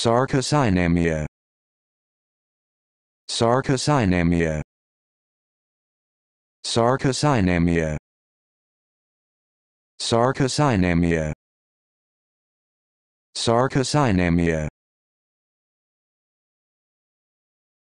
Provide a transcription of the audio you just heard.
sarcosinemia sarcosinemia sarcosinemia sarcosinemia sarcosinemia